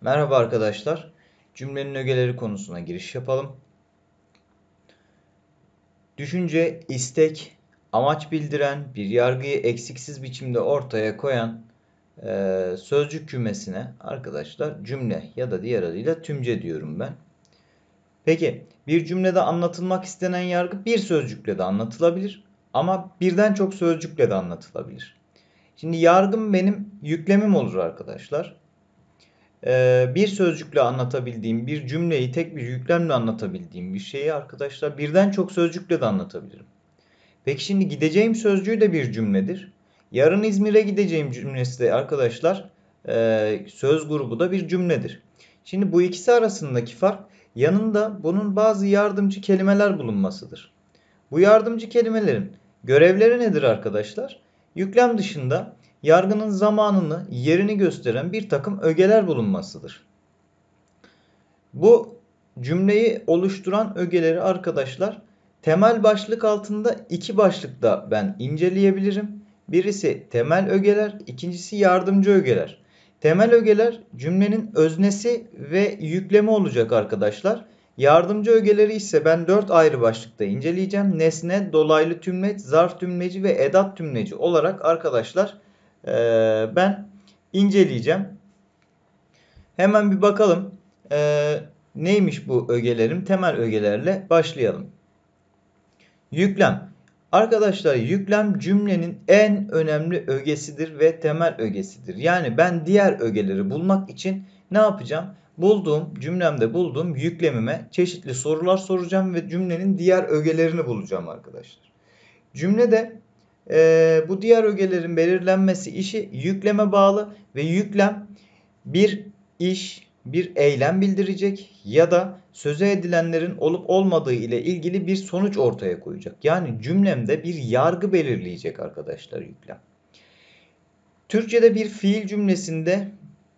Merhaba arkadaşlar. Cümlenin ögeleri konusuna giriş yapalım. Düşünce, istek, amaç bildiren, bir yargıyı eksiksiz biçimde ortaya koyan e, sözcük kümesine arkadaşlar cümle ya da diğer adıyla tümce diyorum ben. Peki bir cümlede anlatılmak istenen yargı bir sözcükle de anlatılabilir ama birden çok sözcükle de anlatılabilir. Şimdi yargım benim yüklemim olur arkadaşlar. Ee, bir sözcükle anlatabildiğim bir cümleyi tek bir yüklemle anlatabildiğim bir şeyi arkadaşlar birden çok sözcükle de anlatabilirim. Peki şimdi gideceğim sözcüğü de bir cümledir. Yarın İzmir'e gideceğim cümlesi de arkadaşlar e, söz grubu da bir cümledir. Şimdi bu ikisi arasındaki fark yanında bunun bazı yardımcı kelimeler bulunmasıdır. Bu yardımcı kelimelerin görevleri nedir arkadaşlar? Yüklem dışında yargının zamanını, yerini gösteren bir takım ögeler bulunmasıdır. Bu cümleyi oluşturan ögeleri arkadaşlar temel başlık altında iki başlıkta ben inceleyebilirim. Birisi temel ögeler, ikincisi yardımcı ögeler. Temel ögeler cümlenin öznesi ve yüklemi olacak arkadaşlar. Yardımcı ögeleri ise ben 4 ayrı başlıkta inceleyeceğim. Nesne, dolaylı tümleç, zarf tümleci ve edat tümleci olarak arkadaşlar e, ben inceleyeceğim. Hemen bir bakalım e, neymiş bu ögelerim. Temel ögelerle başlayalım. Yüklem. Arkadaşlar yüklem cümlenin en önemli ögesidir ve temel ögesidir. Yani ben diğer ögeleri bulmak için ne yapacağım? Bulduğum cümlemde bulduğum yüklemime çeşitli sorular soracağım ve cümlenin diğer ögelerini bulacağım arkadaşlar. Cümlede e, bu diğer ögelerin belirlenmesi işi yükleme bağlı ve yüklem bir iş, bir eylem bildirecek ya da söze edilenlerin olup olmadığı ile ilgili bir sonuç ortaya koyacak. Yani cümlemde bir yargı belirleyecek arkadaşlar yüklem. Türkçe'de bir fiil cümlesinde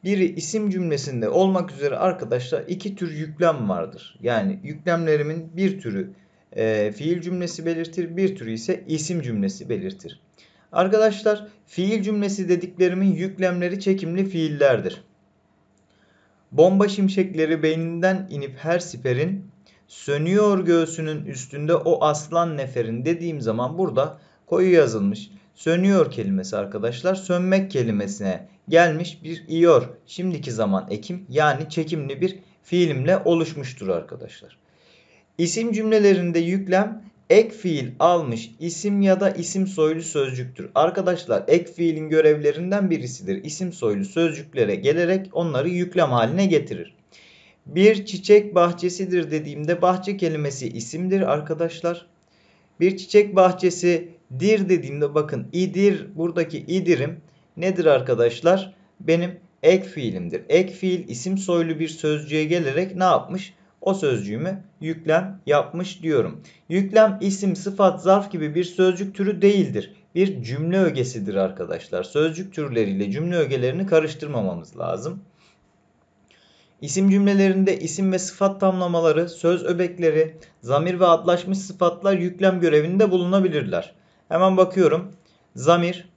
biri isim cümlesinde olmak üzere arkadaşlar iki tür yüklem vardır. Yani yüklemlerimin bir türü e, fiil cümlesi belirtir. Bir türü ise isim cümlesi belirtir. Arkadaşlar fiil cümlesi dediklerimin yüklemleri çekimli fiillerdir. Bomba şimşekleri beyninden inip her siperin sönüyor göğsünün üstünde o aslan neferin dediğim zaman burada koyu yazılmış. Sönüyor kelimesi arkadaşlar sönmek kelimesine gelmiş bir iyor şimdiki zaman ekim yani çekimli bir fiilimle oluşmuştur arkadaşlar. İsim cümlelerinde yüklem ek fiil almış isim ya da isim soylu sözcüktür. Arkadaşlar ek fiilin görevlerinden birisidir. İsim soylu sözcüklere gelerek onları yüklem haline getirir. Bir çiçek bahçesidir dediğimde bahçe kelimesi isimdir arkadaşlar. Bir çiçek bahçesi dir dediğimde bakın idir buradaki idirim nedir arkadaşlar? Benim ek fiilimdir. Ek fiil isim soylu bir sözcüğe gelerek ne yapmış? o sözcüğümü yüklem yapmış diyorum. Yüklem isim, sıfat, zarf gibi bir sözcük türü değildir. Bir cümle ögesidir arkadaşlar. Sözcük türleriyle cümle ögelerini karıştırmamamız lazım. İsim cümlelerinde isim ve sıfat tamlamaları, söz öbekleri, zamir ve adlaşmış sıfatlar yüklem görevinde bulunabilirler. Hemen bakıyorum. Zamir,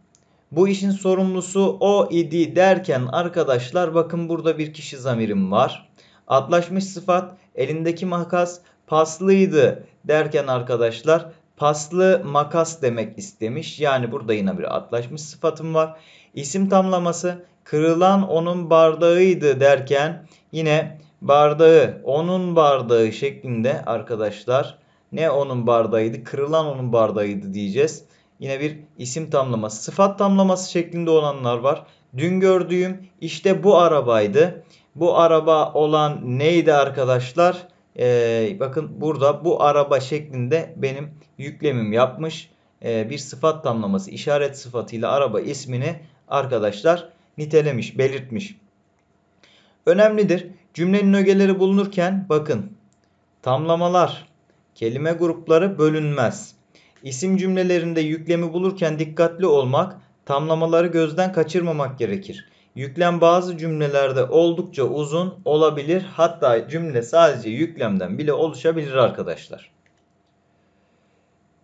bu işin sorumlusu o idi derken arkadaşlar bakın burada bir kişi zamirim var. Atlaşmış sıfat elindeki makas paslıydı derken arkadaşlar paslı makas demek istemiş. Yani burada yine bir atlaşmış sıfatım var. İsim tamlaması kırılan onun bardağıydı derken yine bardağı onun bardağı şeklinde arkadaşlar ne onun bardağıydı kırılan onun bardağıydı diyeceğiz. Yine bir isim tamlaması sıfat tamlaması şeklinde olanlar var. Dün gördüğüm işte bu arabaydı. Bu araba olan neydi arkadaşlar? Ee, bakın burada bu araba şeklinde benim yüklemim yapmış. Ee, bir sıfat tamlaması işaret sıfatıyla araba ismini arkadaşlar nitelemiş, belirtmiş. Önemlidir. Cümlenin ögeleri bulunurken bakın tamlamalar, kelime grupları bölünmez. İsim cümlelerinde yüklemi bulurken dikkatli olmak, tamlamaları gözden kaçırmamak gerekir. Yüklem bazı cümlelerde oldukça uzun olabilir. Hatta cümle sadece yüklemden bile oluşabilir arkadaşlar.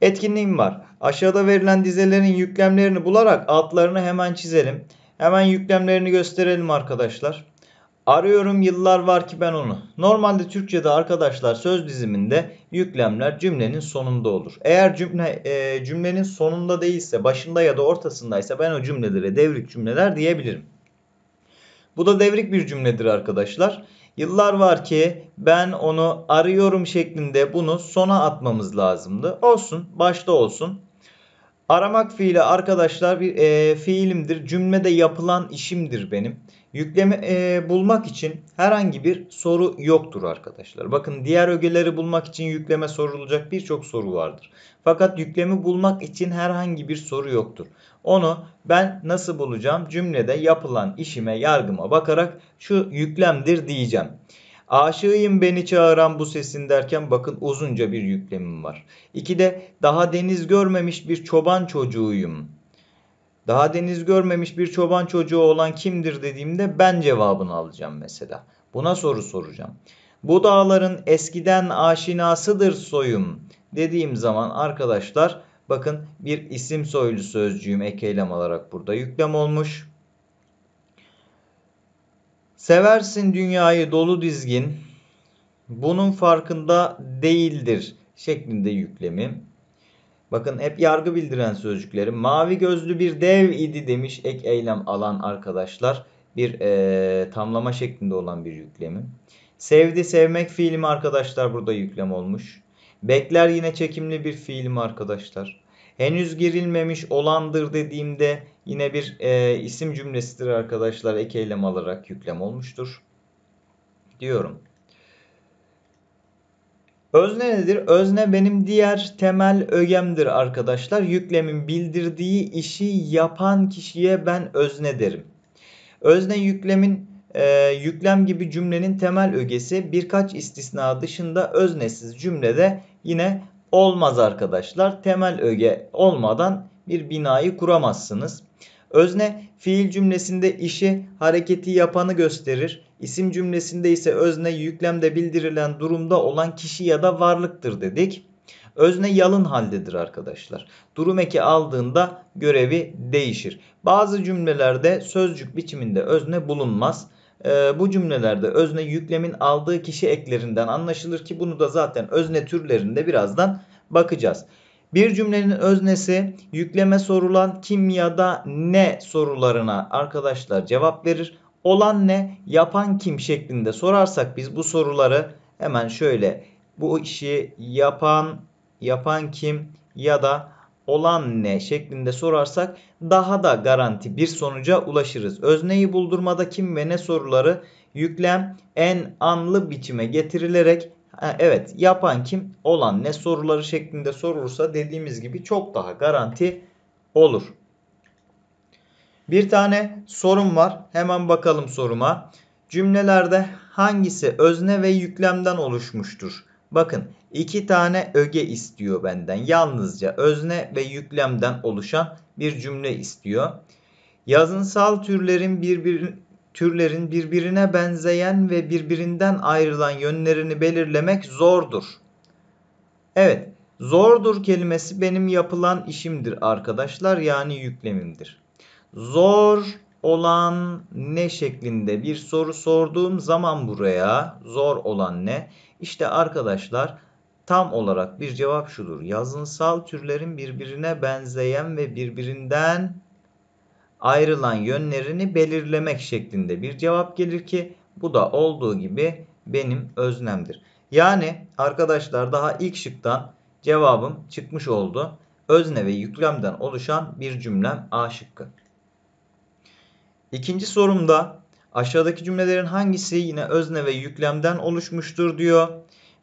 Etkinliğim var. Aşağıda verilen dizelerin yüklemlerini bularak altlarını hemen çizelim. Hemen yüklemlerini gösterelim arkadaşlar. Arıyorum yıllar var ki ben onu. Normalde Türkçe'de arkadaşlar söz diziminde yüklemler cümlenin sonunda olur. Eğer cümle e, cümlenin sonunda değilse başında ya da ortasındaysa ben o cümlelere devrik cümleler diyebilirim. Bu da devrik bir cümledir arkadaşlar. Yıllar var ki ben onu arıyorum şeklinde bunu sona atmamız lazımdı. Olsun başta olsun. Aramak fiili arkadaşlar bir e, fiilimdir. Cümlede yapılan işimdir benim. Yükleme e, bulmak için herhangi bir soru yoktur arkadaşlar. Bakın diğer ögeleri bulmak için yükleme sorulacak birçok soru vardır. Fakat yüklemi bulmak için herhangi bir soru yoktur. Onu ben nasıl bulacağım? Cümlede yapılan işime, yargıma bakarak şu yüklemdir diyeceğim. Aşığıyım beni çağıran bu sesin derken bakın uzunca bir yüklemim var. İki de daha deniz görmemiş bir çoban çocuğuyum. Daha deniz görmemiş bir çoban çocuğu olan kimdir dediğimde ben cevabını alacağım mesela. Buna soru soracağım. Bu dağların eskiden aşinasıdır soyum dediğim zaman arkadaşlar Bakın bir isim soylu sözcüğüm ek eylem olarak burada yüklem olmuş. Seversin dünyayı dolu dizgin. Bunun farkında değildir şeklinde yüklemim. Bakın hep yargı bildiren sözcükleri. Mavi gözlü bir dev idi demiş ek eylem alan arkadaşlar. Bir e, tamlama şeklinde olan bir yüklemi. Sevdi sevmek fiilimi arkadaşlar burada yüklem olmuş. Bekler yine çekimli bir fiilim arkadaşlar. Henüz girilmemiş olandır dediğimde yine bir e, isim cümlesidir arkadaşlar. Ek eylem alarak yüklem olmuştur. Diyorum. Özne nedir? Özne benim diğer temel ögemdir arkadaşlar. Yüklemin bildirdiği işi yapan kişiye ben özne derim. Özne yüklemin e, yüklem gibi cümlenin temel ögesi birkaç istisna dışında öznesiz cümlede yine olmaz arkadaşlar. Temel öge olmadan bir binayı kuramazsınız. Özne fiil cümlesinde işi, hareketi yapanı gösterir. İsim cümlesinde ise özne yüklemde bildirilen durumda olan kişi ya da varlıktır dedik. Özne yalın haldedir arkadaşlar. Durum eki aldığında görevi değişir. Bazı cümlelerde sözcük biçiminde özne bulunmaz. Ee, bu cümlelerde özne yüklemin aldığı kişi eklerinden anlaşılır ki bunu da zaten özne türlerinde birazdan bakacağız. Bir cümlenin öznesi yükleme sorulan kim ya da ne sorularına arkadaşlar cevap verir. Olan ne, yapan kim şeklinde sorarsak biz bu soruları hemen şöyle bu işi yapan yapan kim ya da olan ne şeklinde sorarsak daha da garanti bir sonuca ulaşırız. Özneyi buldurmada kim ve ne soruları yüklem en anlı biçime getirilerek evet yapan kim olan ne soruları şeklinde sorulursa dediğimiz gibi çok daha garanti olur. Bir tane sorum var. Hemen bakalım soruma. Cümlelerde hangisi özne ve yüklemden oluşmuştur? Bakın İki tane öge istiyor benden. Yalnızca özne ve yüklemden oluşan bir cümle istiyor. Yazınsal türlerin birbir türlerin birbirine benzeyen ve birbirinden ayrılan yönlerini belirlemek zordur. Evet, zordur kelimesi benim yapılan işimdir arkadaşlar. Yani yüklemimdir. Zor olan ne şeklinde bir soru sorduğum zaman buraya zor olan ne? İşte arkadaşlar Tam olarak bir cevap şudur. Yazınsal türlerin birbirine benzeyen ve birbirinden ayrılan yönlerini belirlemek şeklinde bir cevap gelir ki bu da olduğu gibi benim öznemdir. Yani arkadaşlar daha ilk şıktan cevabım çıkmış oldu. Özne ve yüklemden oluşan bir cümlem A şıkkı. İkinci sorumda aşağıdaki cümlelerin hangisi yine özne ve yüklemden oluşmuştur diyor.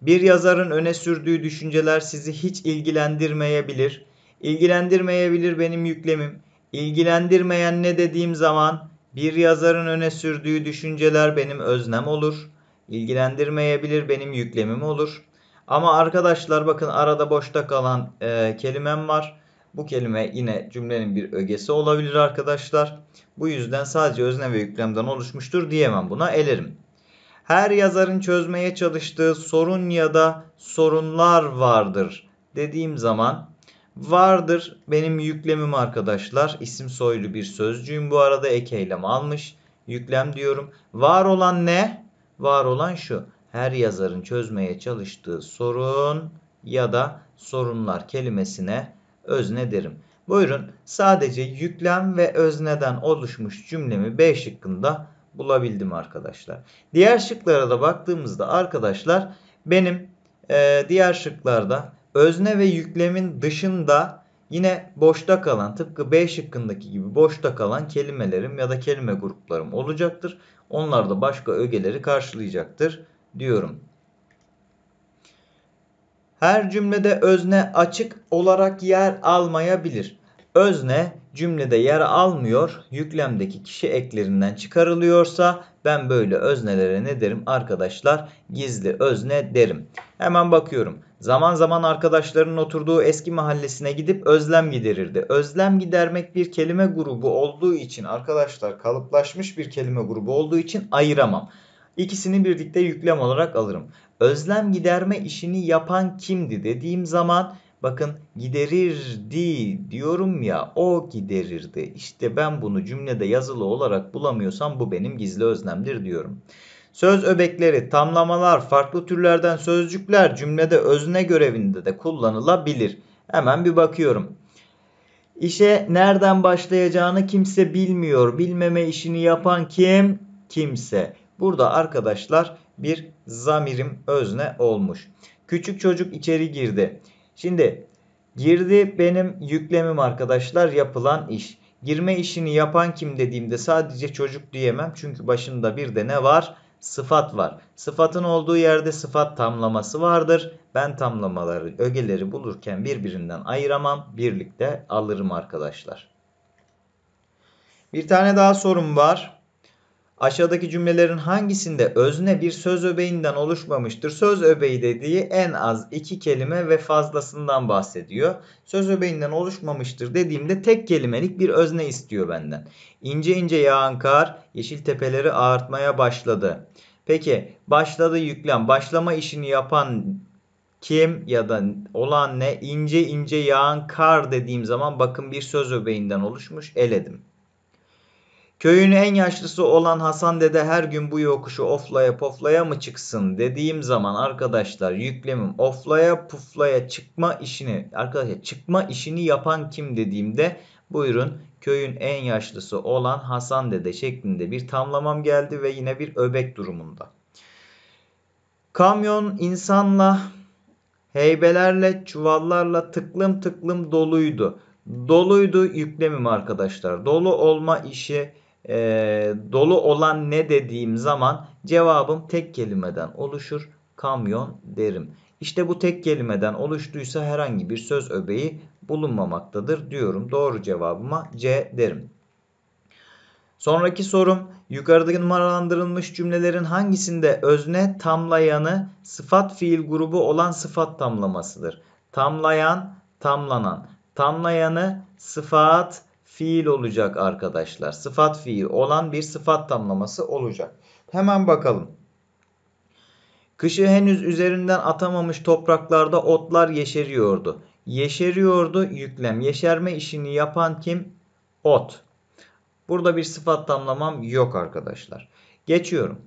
Bir yazarın öne sürdüğü düşünceler sizi hiç ilgilendirmeyebilir. İlgilendirmeyebilir benim yüklemim. İlgilendirmeyen ne dediğim zaman bir yazarın öne sürdüğü düşünceler benim öznem olur. İlgilendirmeyebilir benim yüklemim olur. Ama arkadaşlar bakın arada boşta kalan e, kelimem var. Bu kelime yine cümlenin bir ögesi olabilir arkadaşlar. Bu yüzden sadece özne ve yüklemden oluşmuştur diyemem buna elerim. Her yazarın çözmeye çalıştığı sorun ya da sorunlar vardır dediğim zaman vardır benim yüklemim arkadaşlar. İsim soylu bir sözcüğüm bu arada ek eylem almış. Yüklem diyorum. Var olan ne? Var olan şu. Her yazarın çözmeye çalıştığı sorun ya da sorunlar kelimesine özne derim. Buyurun sadece yüklem ve özneden oluşmuş cümlemi B şıkkında bulabildim arkadaşlar. Diğer şıklara da baktığımızda arkadaşlar benim e, diğer şıklarda özne ve yüklemin dışında yine boşta kalan tıpkı B şıkkındaki gibi boşta kalan kelimelerim ya da kelime gruplarım olacaktır. Onlar da başka ögeleri karşılayacaktır diyorum. Her cümlede özne açık olarak yer almayabilir özne cümlede yer almıyor, yüklemdeki kişi eklerinden çıkarılıyorsa ben böyle öznelere ne derim arkadaşlar? Gizli özne derim. Hemen bakıyorum. Zaman zaman arkadaşlarının oturduğu eski mahallesine gidip özlem giderirdi. Özlem gidermek bir kelime grubu olduğu için arkadaşlar kalıplaşmış bir kelime grubu olduğu için ayıramam. İkisini birlikte yüklem olarak alırım. Özlem giderme işini yapan kimdi dediğim zaman Bakın giderirdi diyorum ya o giderirdi. İşte ben bunu cümlede yazılı olarak bulamıyorsam bu benim gizli öznemdir diyorum. Söz öbekleri, tamlamalar, farklı türlerden sözcükler cümlede özne görevinde de kullanılabilir. Hemen bir bakıyorum. İşe nereden başlayacağını kimse bilmiyor. Bilmeme işini yapan kim? Kimse. Burada arkadaşlar bir zamirim özne olmuş. Küçük çocuk içeri girdi. Şimdi girdi benim yüklemim arkadaşlar yapılan iş. Girme işini yapan kim dediğimde sadece çocuk diyemem. Çünkü başında bir de ne var? Sıfat var. Sıfatın olduğu yerde sıfat tamlaması vardır. Ben tamlamaları, ögeleri bulurken birbirinden ayıramam. Birlikte alırım arkadaşlar. Bir tane daha sorum var. Aşağıdaki cümlelerin hangisinde özne bir söz öbeğinden oluşmamıştır? Söz öbeği dediği en az iki kelime ve fazlasından bahsediyor. Söz öbeğinden oluşmamıştır dediğimde tek kelimelik bir özne istiyor benden. İnce ince yağan kar yeşil tepeleri ağartmaya başladı. Peki başladı yüklem. Başlama işini yapan kim ya da olan ne? İnce ince yağan kar dediğim zaman bakın bir söz öbeğinden oluşmuş. Eledim. Köyün en yaşlısı olan Hasan dede her gün bu yokuşu oflaya poflaya mı çıksın dediğim zaman arkadaşlar yüklemim oflaya puflaya çıkma işini arkadaşlar çıkma işini yapan kim dediğimde buyurun köyün en yaşlısı olan Hasan dede şeklinde bir tamlamam geldi ve yine bir öbek durumunda. Kamyon insanla heybelerle çuvallarla tıklım tıklım doluydu. Doluydu yüklemim arkadaşlar. Dolu olma işi e, dolu olan ne dediğim zaman cevabım tek kelimeden oluşur. Kamyon derim. İşte bu tek kelimeden oluştuysa herhangi bir söz öbeği bulunmamaktadır diyorum. Doğru cevabıma C derim. Sonraki sorum yukarıdaki numaralandırılmış cümlelerin hangisinde özne tamlayanı sıfat fiil grubu olan sıfat tamlamasıdır? Tamlayan, tamlanan. Tamlayanı sıfat fiil olacak arkadaşlar. Sıfat fiil olan bir sıfat tamlaması olacak. Hemen bakalım. Kışı henüz üzerinden atamamış topraklarda otlar yeşeriyordu. Yeşeriyordu yüklem. Yeşerme işini yapan kim? Ot. Burada bir sıfat tamlamam yok arkadaşlar. Geçiyorum.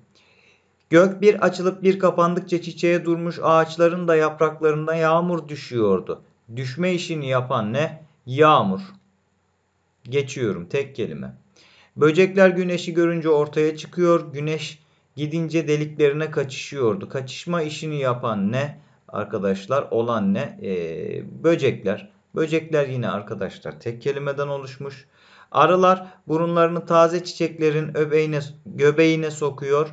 Gök bir açılıp bir kapandıkça çiçeğe durmuş ağaçların da yapraklarında yağmur düşüyordu. Düşme işini yapan ne? Yağmur. Geçiyorum tek kelime. Böcekler güneşi görünce ortaya çıkıyor. Güneş gidince deliklerine kaçışıyordu. Kaçışma işini yapan ne? Arkadaşlar olan ne? Ee, böcekler. Böcekler yine arkadaşlar tek kelimeden oluşmuş. Arılar burunlarını taze çiçeklerin öbeğine, göbeğine sokuyor.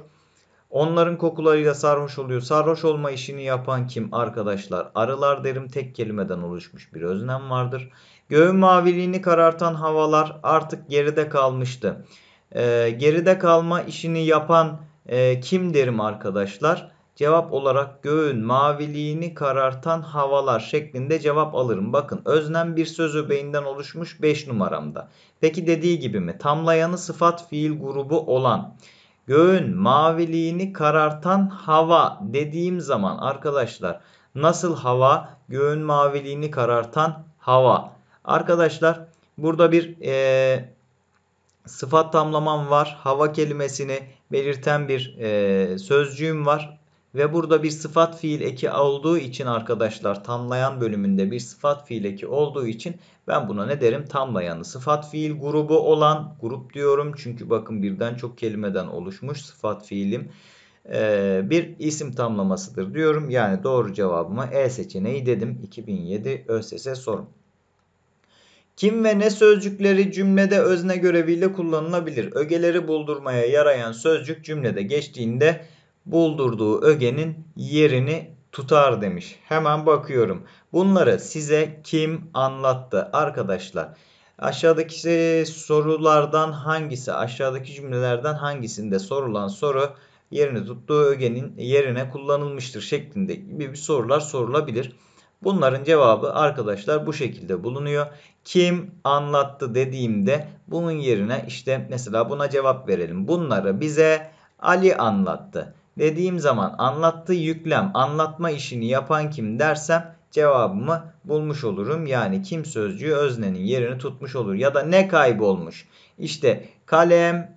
Onların kokularıyla sarhoş oluyor. Sarhoş olma işini yapan kim arkadaşlar? Arılar derim tek kelimeden oluşmuş bir öznem vardır. Göğün maviliğini karartan havalar artık geride kalmıştı. E, geride kalma işini yapan e, kim derim arkadaşlar? Cevap olarak göğün maviliğini karartan havalar şeklinde cevap alırım. Bakın öznem bir söz öbeğinden oluşmuş 5 numaramda. Peki dediği gibi mi? Tamlayanı sıfat fiil grubu olan göğün maviliğini karartan hava dediğim zaman arkadaşlar nasıl hava? Göğün maviliğini karartan hava. Arkadaşlar burada bir e, sıfat tamlamam var. Hava kelimesini belirten bir e, sözcüğüm var. Ve burada bir sıfat fiil eki olduğu için arkadaşlar tamlayan bölümünde bir sıfat fiil eki olduğu için ben buna ne derim? Tamlayanı sıfat fiil grubu olan grup diyorum. Çünkü bakın birden çok kelimeden oluşmuş sıfat fiilim e, bir isim tamlamasıdır diyorum. Yani doğru cevabıma E seçeneği dedim. 2007 ÖSS sorum. Kim ve ne sözcükleri cümlede özne göreviyle kullanılabilir. Ögeleri buldurmaya yarayan sözcük cümlede geçtiğinde buldurduğu ögenin yerini tutar demiş. Hemen bakıyorum. Bunları size kim anlattı arkadaşlar? Aşağıdaki sorulardan hangisi, aşağıdaki cümlelerden hangisinde sorulan soru yerini tuttuğu ögenin yerine kullanılmıştır şeklinde gibi sorular sorulabilir. Bunların cevabı arkadaşlar bu şekilde bulunuyor. Kim anlattı dediğimde bunun yerine işte mesela buna cevap verelim. Bunları bize Ali anlattı. Dediğim zaman anlattığı yüklem, anlatma işini yapan kim dersem cevabımı bulmuş olurum. Yani kim sözcüğü öznenin yerini tutmuş olur. Ya da ne kaybolmuş? İşte kalem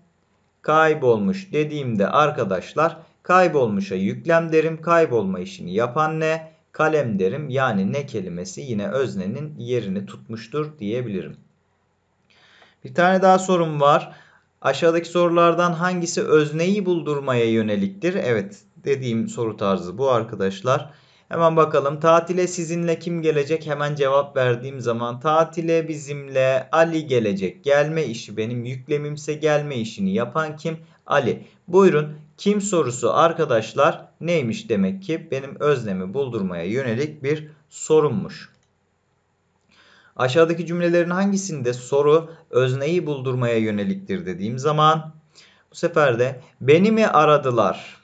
kaybolmuş dediğimde arkadaşlar kaybolmuşa yüklem derim. Kaybolma işini yapan ne? Kalem derim yani ne kelimesi yine öznenin yerini tutmuştur diyebilirim. Bir tane daha sorum var. Aşağıdaki sorulardan hangisi özneyi buldurmaya yöneliktir? Evet dediğim soru tarzı bu arkadaşlar. Hemen bakalım tatile sizinle kim gelecek hemen cevap verdiğim zaman tatile bizimle Ali gelecek. Gelme işi benim yüklemimse gelme işini yapan kim? Ali. Buyurun kim sorusu arkadaşlar neymiş demek ki? Benim öznemi buldurmaya yönelik bir sorunmuş. Aşağıdaki cümlelerin hangisinde soru özneyi buldurmaya yöneliktir dediğim zaman bu sefer de beni mi aradılar?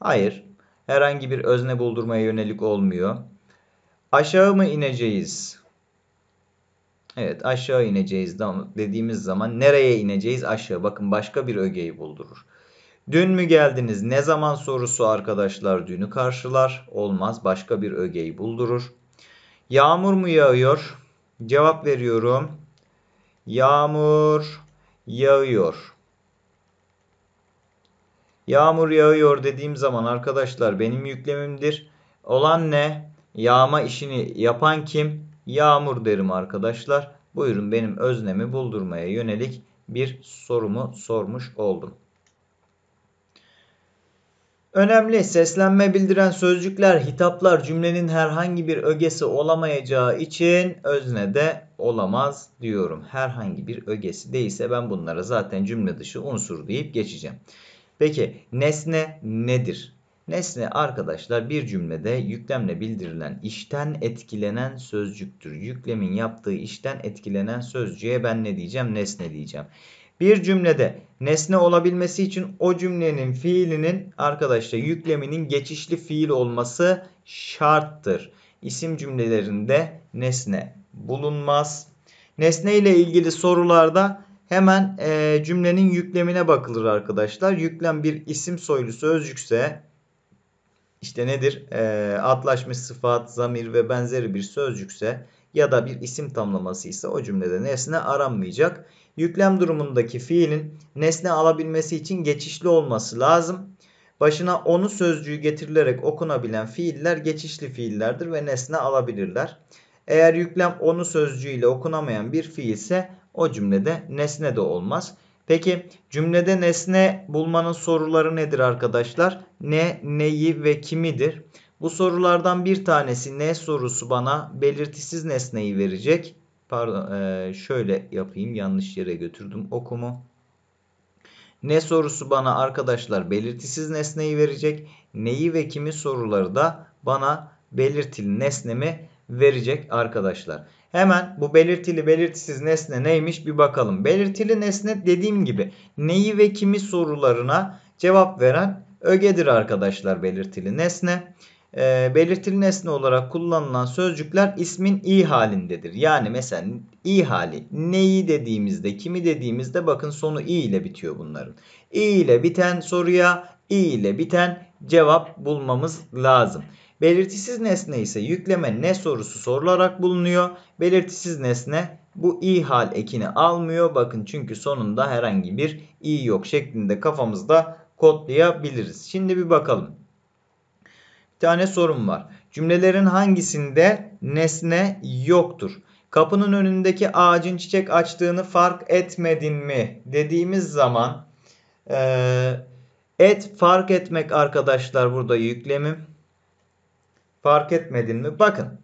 Hayır. Herhangi bir özne buldurmaya yönelik olmuyor. Aşağı mı ineceğiz? Evet aşağı ineceğiz dediğimiz zaman nereye ineceğiz? Aşağı. Bakın başka bir ögeyi buldurur. Dün mü geldiniz ne zaman sorusu arkadaşlar dünü karşılar. Olmaz başka bir ögeyi buldurur. Yağmur mu yağıyor? Cevap veriyorum. Yağmur yağıyor. Yağmur yağıyor dediğim zaman arkadaşlar benim yüklemimdir. Olan ne? Yağma işini yapan kim? Yağmur derim arkadaşlar. Buyurun benim öznemi buldurmaya yönelik bir sorumu sormuş oldum. Önemli seslenme bildiren sözcükler, hitaplar cümlenin herhangi bir ögesi olamayacağı için özne de olamaz diyorum. Herhangi bir ögesi değilse ben bunlara zaten cümle dışı unsur deyip geçeceğim. Peki nesne nedir? Nesne arkadaşlar bir cümlede yüklemle bildirilen işten etkilenen sözcüktür. Yüklemin yaptığı işten etkilenen sözcüğe ben ne diyeceğim? Nesne diyeceğim. Bir cümlede nesne olabilmesi için o cümlenin fiilinin arkadaşlar yükleminin geçişli fiil olması şarttır. İsim cümlelerinde nesne bulunmaz. Nesne ile ilgili sorularda hemen e, cümlenin yüklemine bakılır arkadaşlar. Yüklem bir isim soylu sözcükse işte nedir? E, atlaşmış sıfat, zamir ve benzeri bir sözcükse ya da bir isim tamlaması ise o cümlede nesne aranmayacak yüklem durumundaki fiilin nesne alabilmesi için geçişli olması lazım. Başına onu sözcüğü getirilerek okunabilen fiiller geçişli fiillerdir ve nesne alabilirler. Eğer yüklem onu sözcüğüyle okunamayan bir fiil ise o cümlede nesne de olmaz. Peki cümlede nesne bulmanın soruları nedir arkadaşlar? Ne, neyi ve kimidir? Bu sorulardan bir tanesi ne sorusu bana belirtisiz nesneyi verecek. Pardon e, şöyle yapayım yanlış yere götürdüm okumu. Ne sorusu bana arkadaşlar belirtisiz nesneyi verecek. Neyi ve kimi soruları da bana belirtili nesnemi verecek arkadaşlar. Hemen bu belirtili belirtisiz nesne neymiş bir bakalım. Belirtili nesne dediğim gibi neyi ve kimi sorularına cevap veren ögedir arkadaşlar belirtili nesne e, belirtili nesne olarak kullanılan sözcükler ismin i halindedir. Yani mesela i hali neyi dediğimizde kimi dediğimizde bakın sonu i ile bitiyor bunların. i ile biten soruya i ile biten cevap bulmamız lazım. Belirtisiz nesne ise yükleme ne sorusu sorularak bulunuyor. Belirtisiz nesne bu i hal ekini almıyor. Bakın çünkü sonunda herhangi bir i yok şeklinde kafamızda kodlayabiliriz. Şimdi bir bakalım tane sorum var. Cümlelerin hangisinde nesne yoktur? Kapının önündeki ağacın çiçek açtığını fark etmedin mi dediğimiz zaman e, et fark etmek arkadaşlar burada yüklemim. Fark etmedin mi? Bakın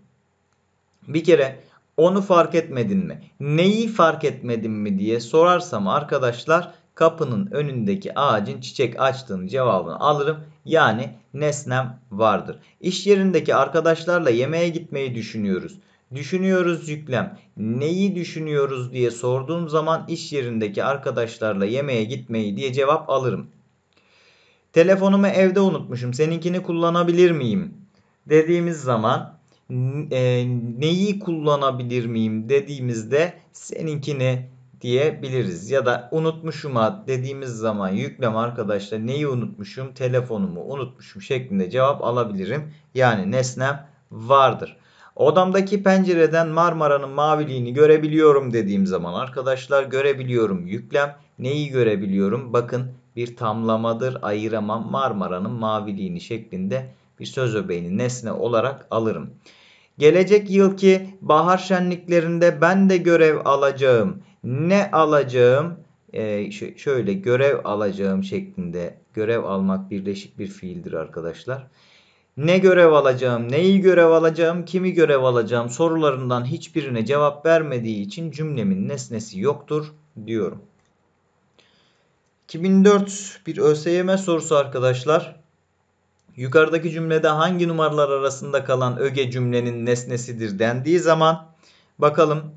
bir kere onu fark etmedin mi? Neyi fark etmedin mi diye sorarsam arkadaşlar kapının önündeki ağacın çiçek açtığını cevabını alırım. Yani nesnem vardır. İş yerindeki arkadaşlarla yemeğe gitmeyi düşünüyoruz. Düşünüyoruz yüklem. Neyi düşünüyoruz diye sorduğum zaman iş yerindeki arkadaşlarla yemeğe gitmeyi diye cevap alırım. Telefonumu evde unutmuşum. Seninkini kullanabilir miyim? Dediğimiz zaman e, neyi kullanabilir miyim dediğimizde seninkini diyebiliriz. Ya da unutmuşum unutmuşuma dediğimiz zaman yüklem arkadaşlar neyi unutmuşum telefonumu unutmuşum şeklinde cevap alabilirim. Yani nesnem vardır. Odamdaki pencereden Marmara'nın maviliğini görebiliyorum dediğim zaman arkadaşlar görebiliyorum yüklem. Neyi görebiliyorum? Bakın bir tamlamadır ayıramam Marmara'nın maviliğini şeklinde bir söz öbeğini nesne olarak alırım. Gelecek yılki bahar şenliklerinde ben de görev alacağım ne alacağım e, şöyle görev alacağım şeklinde görev almak birleşik bir fiildir arkadaşlar. Ne görev alacağım, neyi görev alacağım, kimi görev alacağım sorularından hiçbirine cevap vermediği için cümlemin nesnesi yoktur diyorum. 2004 bir ÖSYM sorusu arkadaşlar. Yukarıdaki cümlede hangi numaralar arasında kalan öge cümlenin nesnesidir dendiği zaman bakalım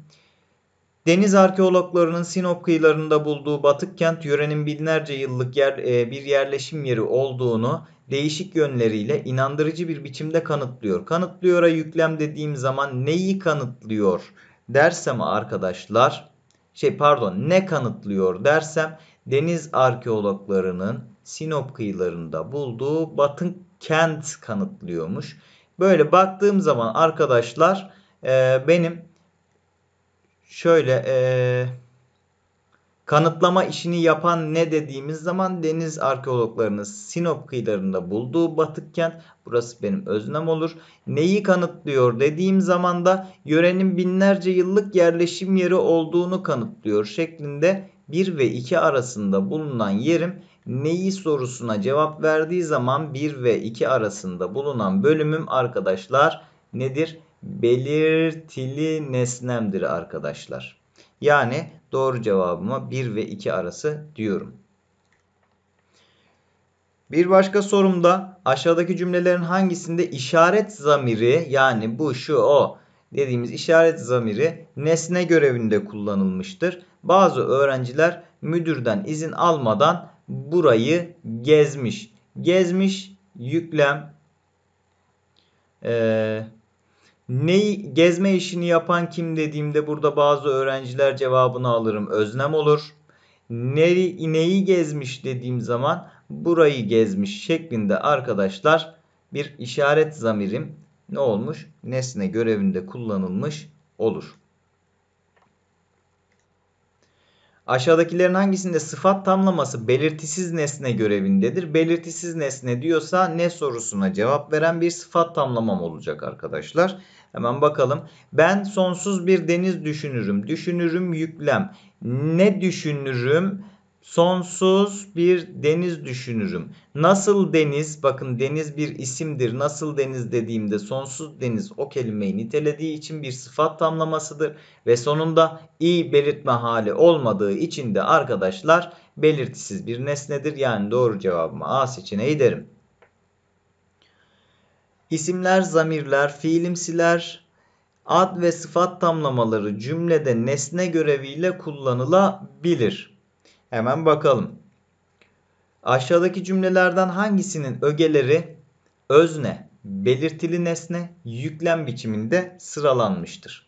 Deniz arkeologlarının Sinop kıyılarında bulduğu batık kent yörenin binlerce yıllık yer, e, bir yerleşim yeri olduğunu değişik yönleriyle inandırıcı bir biçimde kanıtlıyor. Kanıtlıyor'a yüklem dediğim zaman neyi kanıtlıyor dersem arkadaşlar şey pardon ne kanıtlıyor dersem deniz arkeologlarının Sinop kıyılarında bulduğu batık kent kanıtlıyormuş. Böyle baktığım zaman arkadaşlar e, benim şöyle ee, kanıtlama işini yapan ne dediğimiz zaman deniz arkeologlarının Sinop kıyılarında bulduğu batık kent burası benim öznem olur. Neyi kanıtlıyor dediğim zaman da yörenin binlerce yıllık yerleşim yeri olduğunu kanıtlıyor şeklinde 1 ve 2 arasında bulunan yerim neyi sorusuna cevap verdiği zaman 1 ve 2 arasında bulunan bölümüm arkadaşlar nedir? belirtili nesnemdir arkadaşlar. Yani doğru cevabıma 1 ve 2 arası diyorum. Bir başka sorumda aşağıdaki cümlelerin hangisinde işaret zamiri yani bu şu o dediğimiz işaret zamiri nesne görevinde kullanılmıştır. Bazı öğrenciler müdürden izin almadan burayı gezmiş. Gezmiş yüklem e, Neyi gezme işini yapan kim dediğimde burada bazı öğrenciler cevabını alırım. Özlem olur. Neyi, neyi gezmiş dediğim zaman burayı gezmiş şeklinde arkadaşlar bir işaret zamirim ne olmuş? Nesne görevinde kullanılmış olur. Aşağıdakilerin hangisinde sıfat tamlaması belirtisiz nesne görevindedir? Belirtisiz nesne diyorsa ne sorusuna cevap veren bir sıfat tamlamam olacak arkadaşlar. Hemen bakalım. Ben sonsuz bir deniz düşünürüm. Düşünürüm yüklem. Ne düşünürüm? sonsuz bir deniz düşünürüm. Nasıl deniz? Bakın deniz bir isimdir. Nasıl deniz dediğimde sonsuz deniz o kelimeyi nitelediği için bir sıfat tamlamasıdır ve sonunda i belirtme hali olmadığı için de arkadaşlar belirtisiz bir nesnedir. Yani doğru cevabımı A seçeneği derim. İsimler, zamirler, fiilimsiler, ad ve sıfat tamlamaları cümlede nesne göreviyle kullanılabilir. Hemen bakalım. Aşağıdaki cümlelerden hangisinin ögeleri özne, belirtili nesne, yüklem biçiminde sıralanmıştır?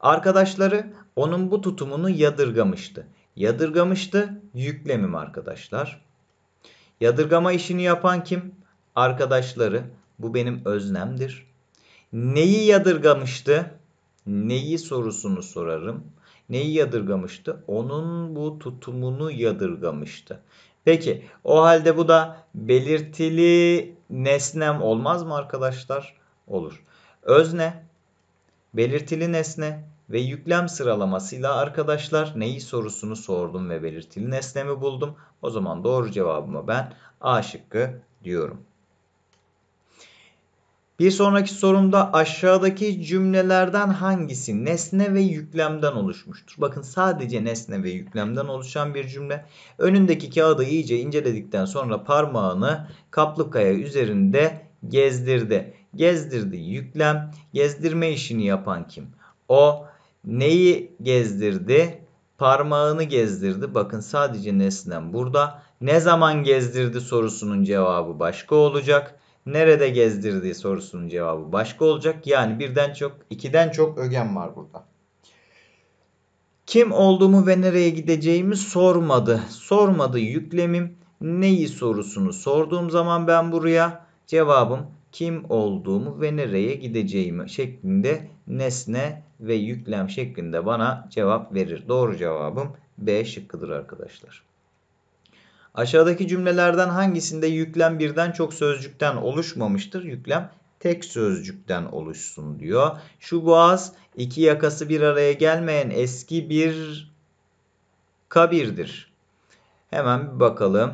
Arkadaşları onun bu tutumunu yadırgamıştı. Yadırgamıştı yüklemim arkadaşlar. Yadırgama işini yapan kim? Arkadaşları. Bu benim öznemdir. Neyi yadırgamıştı? Neyi sorusunu sorarım neyi yadırgamıştı? Onun bu tutumunu yadırgamıştı. Peki o halde bu da belirtili nesnem olmaz mı arkadaşlar? Olur. Özne, belirtili nesne ve yüklem sıralamasıyla arkadaşlar neyi sorusunu sordum ve belirtili nesnemi buldum. O zaman doğru cevabımı ben A şıkkı diyorum. Bir sonraki sorumda aşağıdaki cümlelerden hangisi nesne ve yüklemden oluşmuştur? Bakın sadece nesne ve yüklemden oluşan bir cümle. Önündeki kağıdı iyice inceledikten sonra parmağını kaplıkaya üzerinde gezdirdi. Gezdirdi yüklem. Gezdirme işini yapan kim? O neyi gezdirdi? Parmağını gezdirdi. Bakın sadece nesnem burada. Ne zaman gezdirdi sorusunun cevabı başka olacak nerede gezdirdi? sorusunun cevabı başka olacak. Yani birden çok, ikiden çok ögen var burada. Kim olduğumu ve nereye gideceğimi sormadı. Sormadı yüklemim neyi sorusunu sorduğum zaman ben buraya cevabım kim olduğumu ve nereye gideceğimi şeklinde nesne ve yüklem şeklinde bana cevap verir. Doğru cevabım B şıkkıdır arkadaşlar. Aşağıdaki cümlelerden hangisinde yüklem birden çok sözcükten oluşmamıştır? Yüklem tek sözcükten oluşsun diyor. Şu boğaz iki yakası bir araya gelmeyen eski bir kabirdir. Hemen bir bakalım.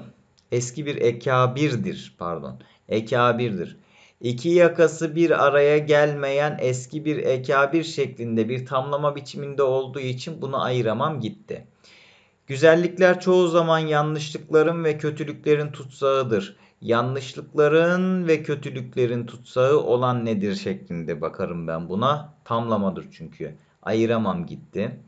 Eski bir ekabirdir pardon. Ekabirdir. İki yakası bir araya gelmeyen eski bir ekabir şeklinde bir tamlama biçiminde olduğu için bunu ayıramam gitti. Güzellikler çoğu zaman yanlışlıkların ve kötülüklerin tutsağıdır. Yanlışlıkların ve kötülüklerin tutsağı olan nedir şeklinde bakarım ben buna. Tamlamadır çünkü. Ayıramam gitti.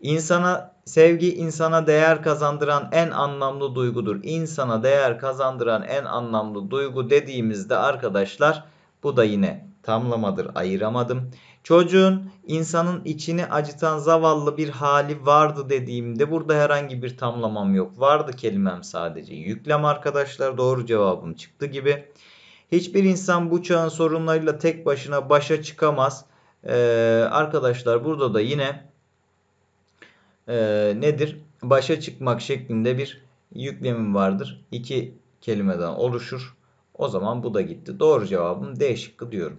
İnsana sevgi insana değer kazandıran en anlamlı duygudur. İnsana değer kazandıran en anlamlı duygu dediğimizde arkadaşlar bu da yine tamlamadır. Ayıramadım. Çocuğun insanın içini acıtan zavallı bir hali vardı dediğimde burada herhangi bir tamlamam yok. Vardı kelimem sadece. Yüklem arkadaşlar doğru cevabım çıktı gibi. Hiçbir insan bu çağın sorunlarıyla tek başına başa çıkamaz. Ee, arkadaşlar burada da yine e, nedir? Başa çıkmak şeklinde bir yüklemim vardır. İki kelimeden oluşur. O zaman bu da gitti. Doğru cevabım D şıkkı diyorum.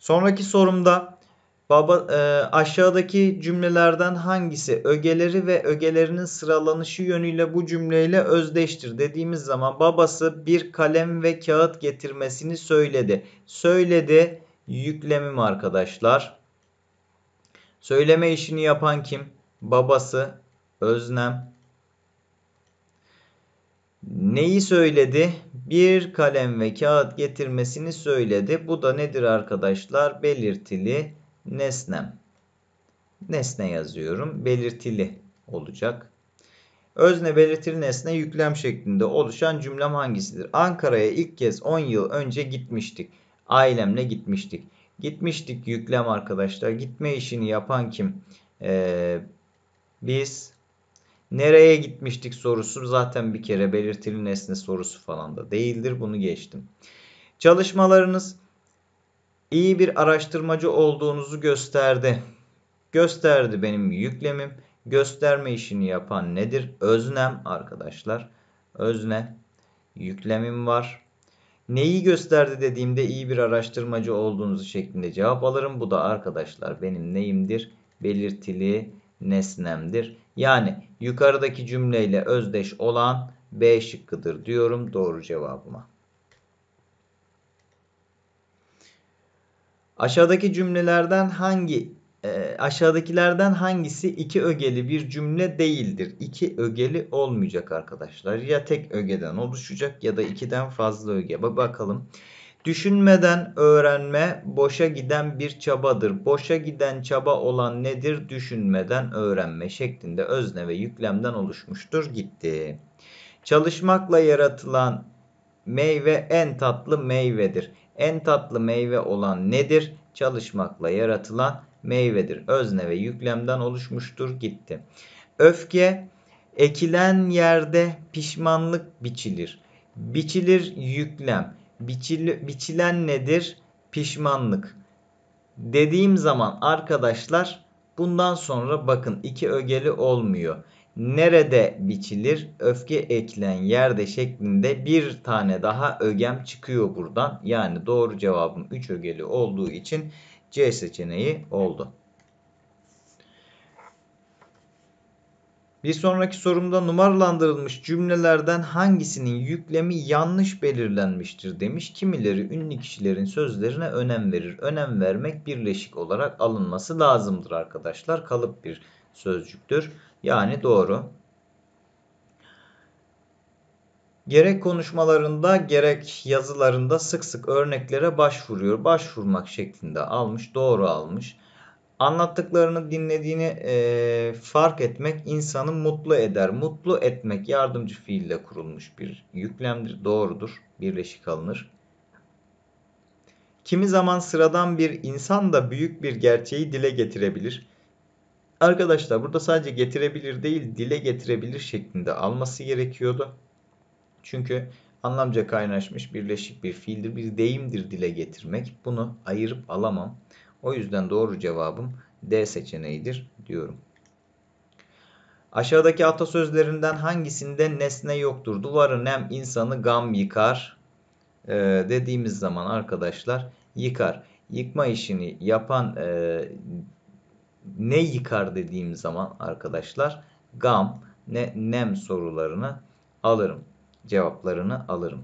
Sonraki sorumda baba e, aşağıdaki cümlelerden hangisi ögeleri ve ögelerinin sıralanışı yönüyle bu cümleyle özdeştir dediğimiz zaman babası bir kalem ve kağıt getirmesini söyledi. Söyledi yüklemim arkadaşlar. Söyleme işini yapan kim? Babası Öznem. Neyi söyledi? bir kalem ve kağıt getirmesini söyledi. Bu da nedir arkadaşlar? Belirtili nesnem. Nesne yazıyorum. Belirtili olacak. Özne belirtili nesne yüklem şeklinde oluşan cümlem hangisidir? Ankara'ya ilk kez 10 yıl önce gitmiştik. Ailemle gitmiştik. Gitmiştik yüklem arkadaşlar. Gitme işini yapan kim? Ee, biz Nereye gitmiştik sorusu zaten bir kere belirtili nesne sorusu falan da değildir. Bunu geçtim. Çalışmalarınız iyi bir araştırmacı olduğunuzu gösterdi. Gösterdi benim yüklemim. Gösterme işini yapan nedir? Öznem arkadaşlar. Özne. Yüklemim var. Neyi gösterdi dediğimde iyi bir araştırmacı olduğunuzu şeklinde cevap alırım. Bu da arkadaşlar benim neyimdir? Belirtili nesnemdir. Yani yukarıdaki cümleyle özdeş olan B şıkkıdır diyorum doğru cevabıma. Aşağıdaki cümlelerden hangi e, aşağıdakilerden hangisi iki ögeli bir cümle değildir? İki ögeli olmayacak arkadaşlar. Ya tek ögeden oluşacak ya da ikiden fazla öge. Bakalım. Düşünmeden öğrenme boşa giden bir çabadır. Boşa giden çaba olan nedir? Düşünmeden öğrenme şeklinde özne ve yüklemden oluşmuştur. Gitti. Çalışmakla yaratılan meyve en tatlı meyvedir. En tatlı meyve olan nedir? Çalışmakla yaratılan meyvedir. Özne ve yüklemden oluşmuştur. Gitti. Öfke ekilen yerde pişmanlık biçilir. Biçilir yüklem biçil, biçilen nedir? Pişmanlık. Dediğim zaman arkadaşlar bundan sonra bakın iki ögeli olmuyor. Nerede biçilir? Öfke eklen yerde şeklinde bir tane daha ögem çıkıyor buradan. Yani doğru cevabım 3 ögeli olduğu için C seçeneği oldu. Bir sonraki sorumda numaralandırılmış cümlelerden hangisinin yüklemi yanlış belirlenmiştir demiş. Kimileri ünlü kişilerin sözlerine önem verir. Önem vermek birleşik olarak alınması lazımdır arkadaşlar. Kalıp bir sözcüktür. Yani doğru. Gerek konuşmalarında gerek yazılarında sık sık örneklere başvuruyor. Başvurmak şeklinde almış, doğru almış. Anlattıklarını dinlediğini e, fark etmek insanı mutlu eder. Mutlu etmek yardımcı fiille kurulmuş bir yüklemdir. Doğrudur. Birleşik alınır. Kimi zaman sıradan bir insan da büyük bir gerçeği dile getirebilir. Arkadaşlar burada sadece getirebilir değil dile getirebilir şeklinde alması gerekiyordu. Çünkü anlamca kaynaşmış birleşik bir fiildir, bir deyimdir dile getirmek. Bunu ayırıp alamam. O yüzden doğru cevabım D seçeneğidir diyorum. Aşağıdaki atasözlerinden hangisinde nesne yoktur? Duvarı nem insanı gam yıkar ee, dediğimiz zaman arkadaşlar yıkar. Yıkma işini yapan e, ne yıkar dediğim zaman arkadaşlar gam ne nem sorularını alırım. Cevaplarını alırım.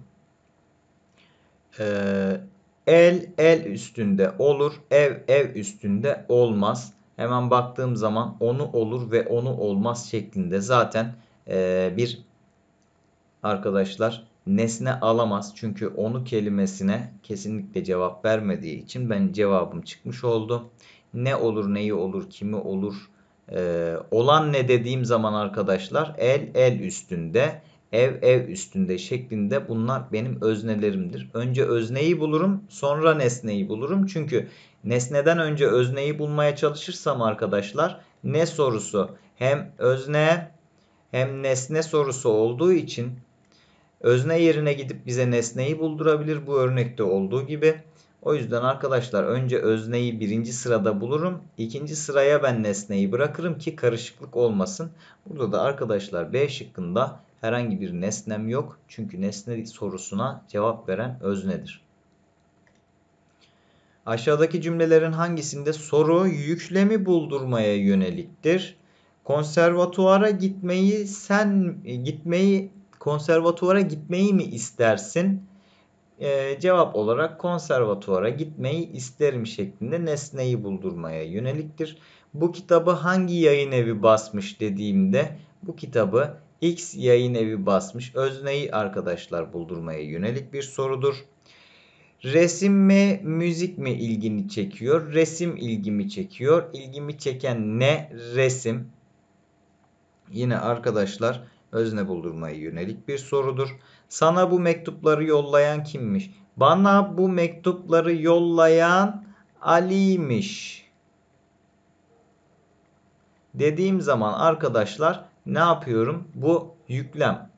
Ee, El el üstünde olur. Ev ev üstünde olmaz. Hemen baktığım zaman onu olur ve onu olmaz şeklinde zaten e, bir arkadaşlar nesne alamaz. Çünkü onu kelimesine kesinlikle cevap vermediği için ben cevabım çıkmış oldu. Ne olur neyi olur kimi olur. E, olan ne dediğim zaman arkadaşlar el el üstünde ev ev üstünde şeklinde bunlar benim öznelerimdir. Önce özneyi bulurum sonra nesneyi bulurum. Çünkü nesneden önce özneyi bulmaya çalışırsam arkadaşlar ne sorusu hem özne hem nesne sorusu olduğu için özne yerine gidip bize nesneyi buldurabilir bu örnekte olduğu gibi. O yüzden arkadaşlar önce özneyi birinci sırada bulurum. ikinci sıraya ben nesneyi bırakırım ki karışıklık olmasın. Burada da arkadaşlar B şıkkında herhangi bir nesnem yok. Çünkü nesne sorusuna cevap veren öznedir. Aşağıdaki cümlelerin hangisinde soru yüklemi buldurmaya yöneliktir? Konservatuara gitmeyi sen gitmeyi konservatuara gitmeyi mi istersin? Ee, cevap olarak konservatuara gitmeyi isterim şeklinde nesneyi buldurmaya yöneliktir. Bu kitabı hangi yayın evi basmış dediğimde bu kitabı X yayın evi basmış. Özneyi arkadaşlar buldurmaya yönelik bir sorudur. Resim mi, müzik mi ilgini çekiyor? Resim ilgimi çekiyor. İlgimi çeken ne? Resim. Yine arkadaşlar özne buldurmaya yönelik bir sorudur. Sana bu mektupları yollayan kimmiş? Bana bu mektupları yollayan Ali'ymiş. Dediğim zaman arkadaşlar ne yapıyorum? Bu yüklem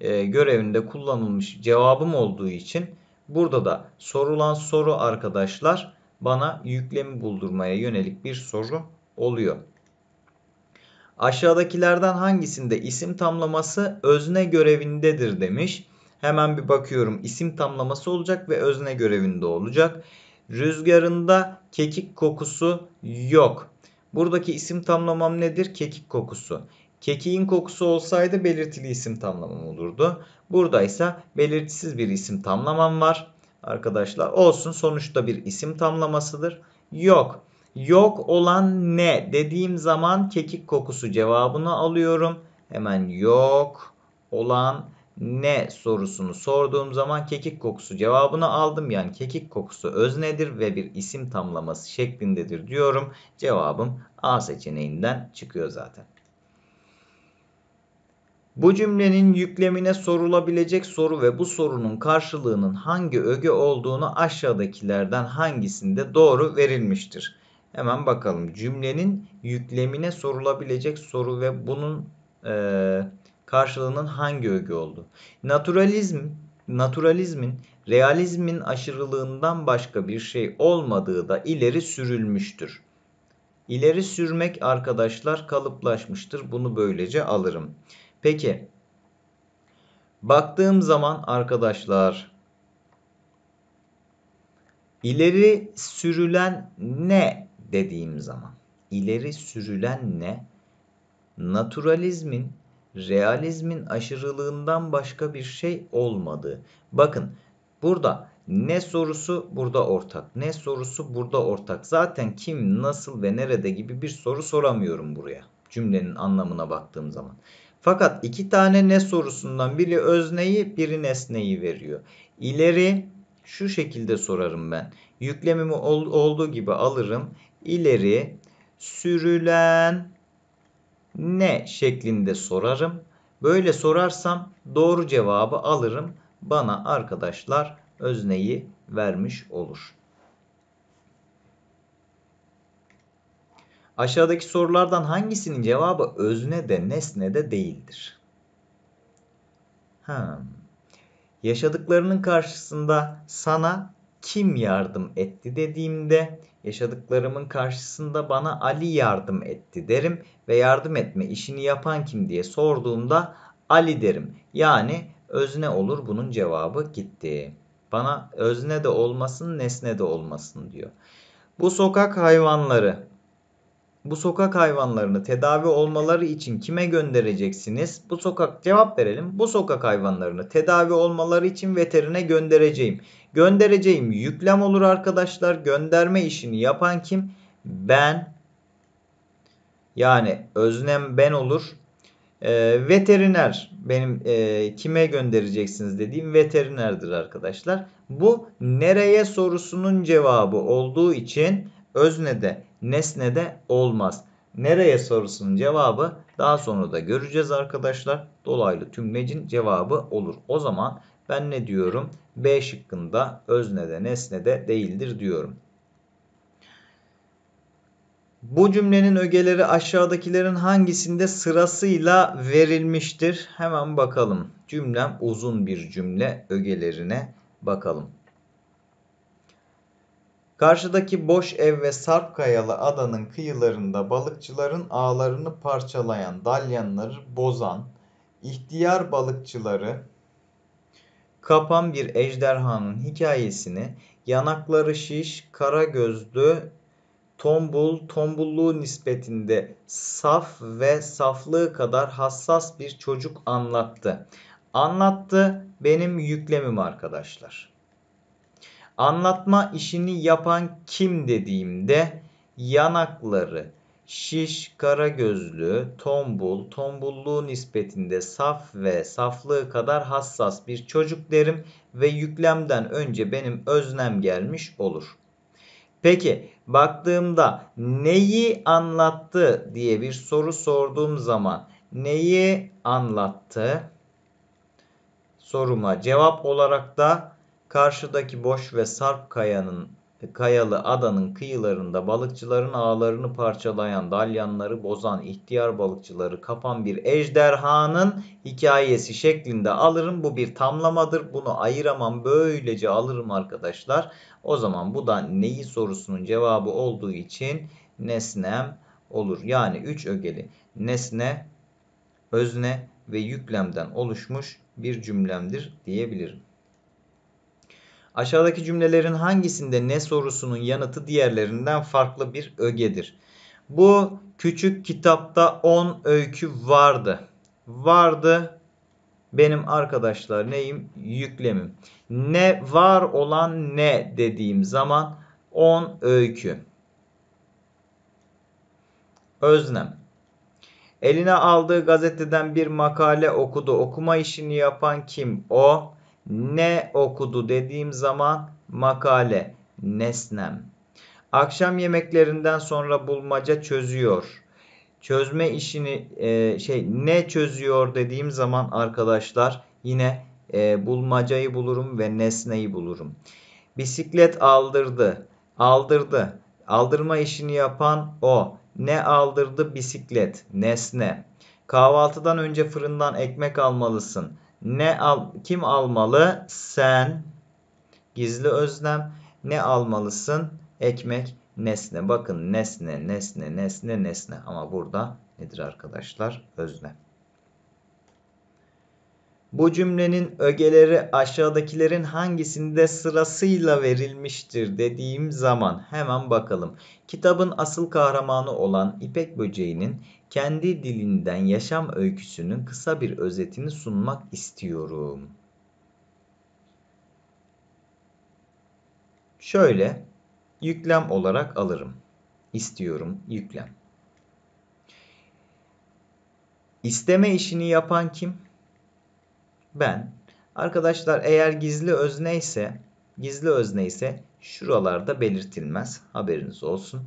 e, görevinde kullanılmış cevabım olduğu için burada da sorulan soru arkadaşlar bana yüklemi buldurmaya yönelik bir soru oluyor. Aşağıdakilerden hangisinde isim tamlaması özne görevindedir demiş. Hemen bir bakıyorum isim tamlaması olacak ve özne görevinde olacak. Rüzgarında kekik kokusu yok. Buradaki isim tamlamam nedir? Kekik kokusu. Kekiğin kokusu olsaydı belirtili isim tamlamam olurdu. Burada ise belirtisiz bir isim tamlamam var. Arkadaşlar olsun sonuçta bir isim tamlamasıdır. Yok. Yok olan ne dediğim zaman kekik kokusu cevabını alıyorum. Hemen yok olan ne sorusunu sorduğum zaman kekik kokusu cevabını aldım. Yani kekik kokusu öznedir ve bir isim tamlaması şeklindedir diyorum. Cevabım A seçeneğinden çıkıyor zaten. Bu cümlenin yüklemine sorulabilecek soru ve bu sorunun karşılığının hangi öge olduğunu aşağıdakilerden hangisinde doğru verilmiştir? Hemen bakalım. Cümlenin yüklemine sorulabilecek soru ve bunun e, karşılığının hangi öge oldu? Naturalizm, naturalizmin realizmin aşırılığından başka bir şey olmadığı da ileri sürülmüştür. İleri sürmek arkadaşlar kalıplaşmıştır. Bunu böylece alırım. Peki. Baktığım zaman arkadaşlar ileri sürülen ne dediğim zaman ileri sürülen ne? Naturalizmin realizmin aşırılığından başka bir şey olmadı. Bakın burada ne sorusu burada ortak. Ne sorusu burada ortak. Zaten kim, nasıl ve nerede gibi bir soru soramıyorum buraya. Cümlenin anlamına baktığım zaman. Fakat iki tane ne sorusundan biri özneyi biri nesneyi veriyor. İleri şu şekilde sorarım ben. Yüklemimi ol, olduğu gibi alırım. İleri sürülen ne şeklinde sorarım. Böyle sorarsam doğru cevabı alırım. Bana arkadaşlar özneyi vermiş olur. Aşağıdaki sorulardan hangisinin cevabı özne de nesne de değildir? Ha. Hmm. Yaşadıklarının karşısında sana kim yardım etti dediğimde yaşadıklarımın karşısında bana Ali yardım etti derim ve yardım etme işini yapan kim diye sorduğumda Ali derim. Yani özne olur bunun cevabı gitti. Bana özne de olmasın nesne de olmasın diyor. Bu sokak hayvanları bu sokak hayvanlarını tedavi olmaları için kime göndereceksiniz? Bu sokak cevap verelim. Bu sokak hayvanlarını tedavi olmaları için veterine göndereceğim. Göndereceğim yüklem olur arkadaşlar. Gönderme işini yapan kim? Ben. Yani öznem ben olur. E, veteriner benim e, kime göndereceksiniz dediğim veterinerdir arkadaşlar. Bu nereye sorusunun cevabı olduğu için özne de nesnede olmaz. Nereye sorusunun cevabı daha sonra da göreceğiz arkadaşlar. Dolaylı tümlecin cevabı olur. O zaman ben ne diyorum? B şıkkında öznede nesnede değildir diyorum. Bu cümlenin ögeleri aşağıdakilerin hangisinde sırasıyla verilmiştir? Hemen bakalım. Cümlem uzun bir cümle ögelerine bakalım. Karşıdaki boş ev ve sarp kayalı adanın kıyılarında balıkçıların ağlarını parçalayan, dalyanları bozan, ihtiyar balıkçıları kapan bir ejderhanın hikayesini yanakları şiş, kara gözlü, tombul, tombulluğu nispetinde saf ve saflığı kadar hassas bir çocuk anlattı. Anlattı benim yüklemim arkadaşlar. Anlatma işini yapan kim dediğimde yanakları şiş, kara gözlü, tombul, tombulluğu nispetinde saf ve saflığı kadar hassas bir çocuk derim ve yüklemden önce benim öznem gelmiş olur. Peki baktığımda neyi anlattı diye bir soru sorduğum zaman neyi anlattı soruma cevap olarak da Karşıdaki boş ve sarp kayanın kayalı adanın kıyılarında balıkçıların ağlarını parçalayan, dalyanları bozan, ihtiyar balıkçıları kapan bir ejderhanın hikayesi şeklinde alırım. Bu bir tamlamadır. Bunu ayıramam. Böylece alırım arkadaşlar. O zaman bu da neyi sorusunun cevabı olduğu için nesnem olur. Yani üç ögeli nesne, özne ve yüklemden oluşmuş bir cümlemdir diyebilirim. Aşağıdaki cümlelerin hangisinde ne sorusunun yanıtı diğerlerinden farklı bir ögedir? Bu küçük kitapta 10 öykü vardı. Vardı benim arkadaşlar neyim? Yüklemim. Ne var olan ne dediğim zaman 10 öykü. Özlem. Eline aldığı gazeteden bir makale okudu. Okuma işini yapan kim? O. Ne okudu dediğim zaman makale, nesnem. Akşam yemeklerinden sonra bulmaca çözüyor. Çözme işini e, şey ne çözüyor dediğim zaman arkadaşlar yine e, bulmacayı bulurum ve nesneyi bulurum. Bisiklet aldırdı. Aldırdı. Aldırma işini yapan o. Ne aldırdı bisiklet? Nesne. Kahvaltıdan önce fırından ekmek almalısın. Ne al kim almalı? Sen gizli özlem. Ne almalısın? Ekmek nesne. Bakın nesne, nesne, nesne, nesne ama burada nedir arkadaşlar? Özlem. Bu cümlenin ögeleri aşağıdakilerin hangisinde sırasıyla verilmiştir dediğim zaman hemen bakalım. Kitabın asıl kahramanı olan İpek Böceği'nin kendi dilinden yaşam öyküsünün kısa bir özetini sunmak istiyorum. Şöyle yüklem olarak alırım. İstiyorum yüklem. İsteme işini yapan kim? ben. Arkadaşlar eğer gizli özne ise gizli özne ise şuralarda belirtilmez. Haberiniz olsun.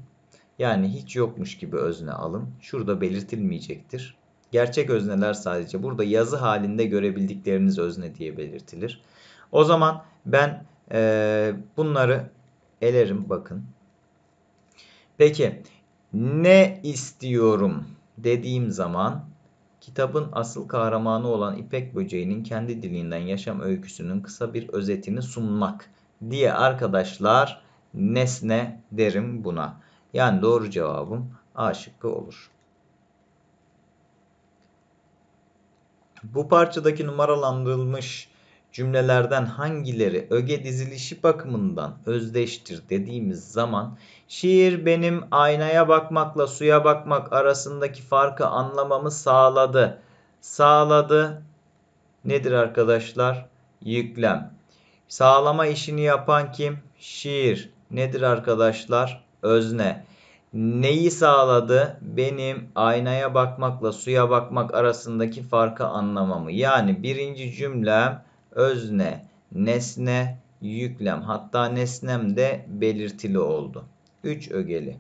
Yani hiç yokmuş gibi özne alın. Şurada belirtilmeyecektir. Gerçek özneler sadece burada yazı halinde görebildikleriniz özne diye belirtilir. O zaman ben e, bunları elerim bakın. Peki ne istiyorum dediğim zaman Kitabın asıl kahramanı olan İpek Böceği'nin kendi dilinden yaşam öyküsünün kısa bir özetini sunmak diye arkadaşlar nesne derim buna. Yani doğru cevabım A şıkkı olur. Bu parçadaki numaralandırılmış cümlelerden hangileri öge dizilişi bakımından özdeştir dediğimiz zaman şiir benim aynaya bakmakla suya bakmak arasındaki farkı anlamamı sağladı. Sağladı nedir arkadaşlar? Yüklem. Sağlama işini yapan kim? Şiir. Nedir arkadaşlar? Özne. Neyi sağladı? Benim aynaya bakmakla suya bakmak arasındaki farkı anlamamı. Yani birinci cümlem özne, nesne, yüklem. Hatta nesnem de belirtili oldu. 3 ögeli.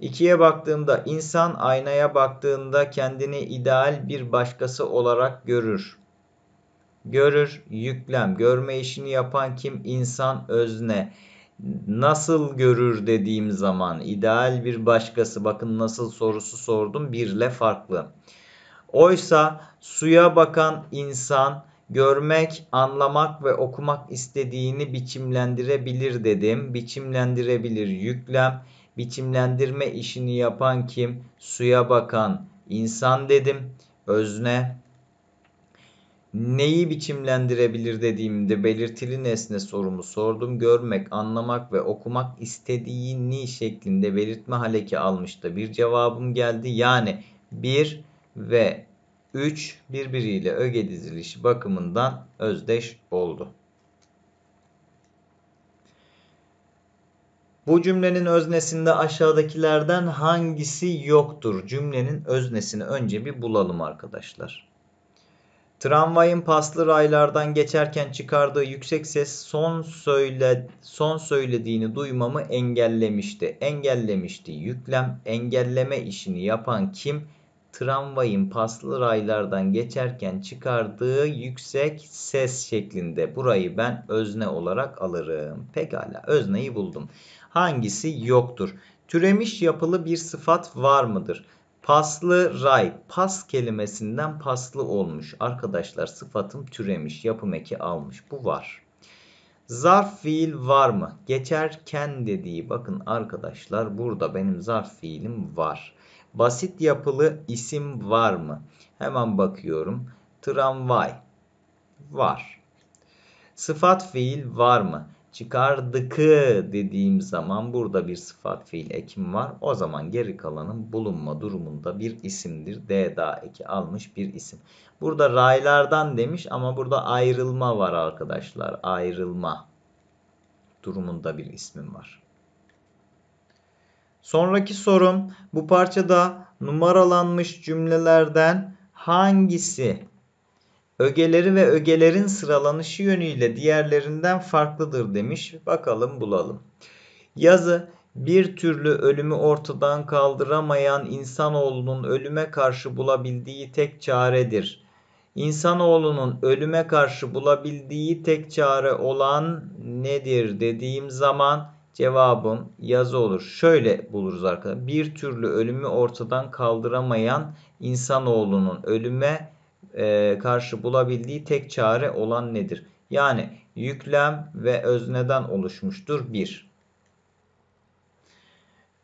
2'ye baktığımda insan aynaya baktığında kendini ideal bir başkası olarak görür. Görür, yüklem. Görme işini yapan kim? İnsan özne. Nasıl görür dediğim zaman ideal bir başkası bakın nasıl sorusu sordum birle farklı. Oysa suya bakan insan görmek, anlamak ve okumak istediğini biçimlendirebilir dedim. Biçimlendirebilir yüklem. Biçimlendirme işini yapan kim? Suya bakan insan dedim. Özne neyi biçimlendirebilir dediğimde belirtili nesne sorumu sordum. Görmek, anlamak ve okumak istediğini şeklinde belirtme haleki almıştı. bir cevabım geldi. Yani bir ve 3 birbiriyle öge dizilişi bakımından özdeş oldu. Bu cümlenin öznesinde aşağıdakilerden hangisi yoktur? Cümlenin öznesini önce bir bulalım arkadaşlar. Tramvayın paslı raylardan geçerken çıkardığı yüksek ses son söyle son söylediğini duymamı engellemişti. Engellemişti. Yüklem engelleme işini yapan kim? tramvayın paslı raylardan geçerken çıkardığı yüksek ses şeklinde. Burayı ben özne olarak alırım. Pekala özneyi buldum. Hangisi yoktur? Türemiş yapılı bir sıfat var mıdır? Paslı ray. Pas kelimesinden paslı olmuş. Arkadaşlar sıfatım türemiş. Yapım eki almış. Bu var. Zarf fiil var mı? Geçerken dediği bakın arkadaşlar burada benim zarf fiilim var. Basit yapılı isim var mı? Hemen bakıyorum. Tramvay var. Sıfat fiil var mı? Çıkardıkı dediğim zaman burada bir sıfat fiil ekim var. O zaman geri kalanın bulunma durumunda bir isimdir. D da eki almış bir isim. Burada raylardan demiş ama burada ayrılma var arkadaşlar. Ayrılma durumunda bir ismim var. Sonraki sorum bu parçada numaralanmış cümlelerden hangisi ögeleri ve ögelerin sıralanışı yönüyle diğerlerinden farklıdır demiş. Bakalım bulalım. Yazı bir türlü ölümü ortadan kaldıramayan insanoğlunun ölüme karşı bulabildiği tek çaredir. İnsanoğlunun ölüme karşı bulabildiği tek çare olan nedir dediğim zaman Cevabım yazı olur. Şöyle buluruz arkadaşlar. Bir türlü ölümü ortadan kaldıramayan insanoğlunun ölüme e, karşı bulabildiği tek çare olan nedir? Yani yüklem ve özneden oluşmuştur. bir.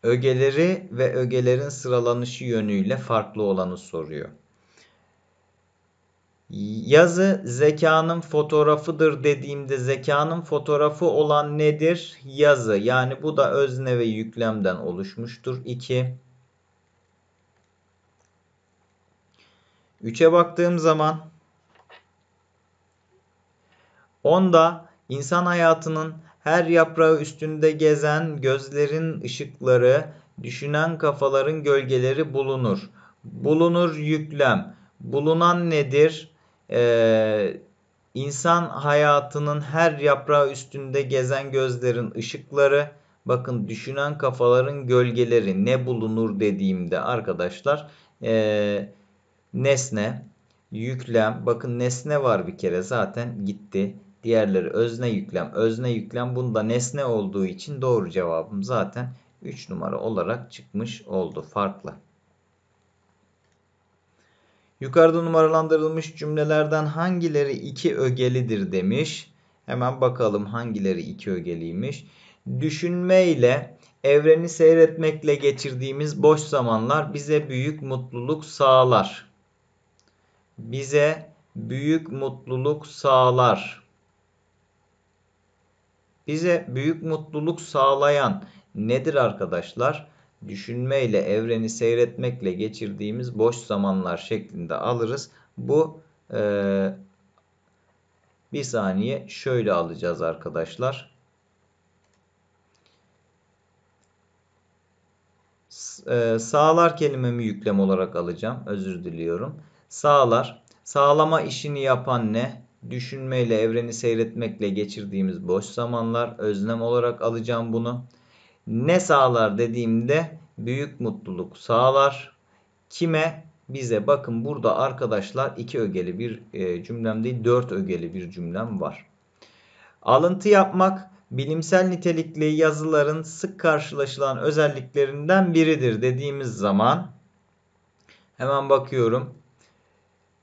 Ögeleri ve ögelerin sıralanışı yönüyle farklı olanı soruyor. Yazı zekanın fotoğrafıdır dediğimde zekanın fotoğrafı olan nedir? Yazı. Yani bu da özne ve yüklemden oluşmuştur. 2. 3'e baktığım zaman onda insan hayatının her yaprağı üstünde gezen gözlerin ışıkları, düşünen kafaların gölgeleri bulunur. Bulunur yüklem. Bulunan nedir? e, insan hayatının her yaprağı üstünde gezen gözlerin ışıkları, bakın düşünen kafaların gölgeleri ne bulunur dediğimde arkadaşlar e, nesne, yüklem, bakın nesne var bir kere zaten gitti. Diğerleri özne yüklem, özne yüklem bunda nesne olduğu için doğru cevabım zaten 3 numara olarak çıkmış oldu farklı. Yukarıda numaralandırılmış cümlelerden hangileri iki ögelidir demiş. Hemen bakalım hangileri iki ögeliymiş. Düşünmeyle, evreni seyretmekle geçirdiğimiz boş zamanlar bize büyük mutluluk sağlar. Bize büyük mutluluk sağlar. Bize büyük mutluluk sağlayan nedir arkadaşlar? düşünmeyle evreni seyretmekle geçirdiğimiz boş zamanlar şeklinde alırız. Bu e, bir saniye şöyle alacağız arkadaşlar. E, sağlar kelimemi yüklem olarak alacağım. Özür diliyorum. Sağlar. Sağlama işini yapan ne? Düşünmeyle, evreni seyretmekle geçirdiğimiz boş zamanlar. Özlem olarak alacağım bunu. Ne sağlar dediğimde büyük mutluluk sağlar. Kime? Bize bakın burada arkadaşlar iki ögeli bir e, cümlem değil dört ögeli bir cümlem var. Alıntı yapmak bilimsel nitelikli yazıların sık karşılaşılan özelliklerinden biridir dediğimiz zaman hemen bakıyorum.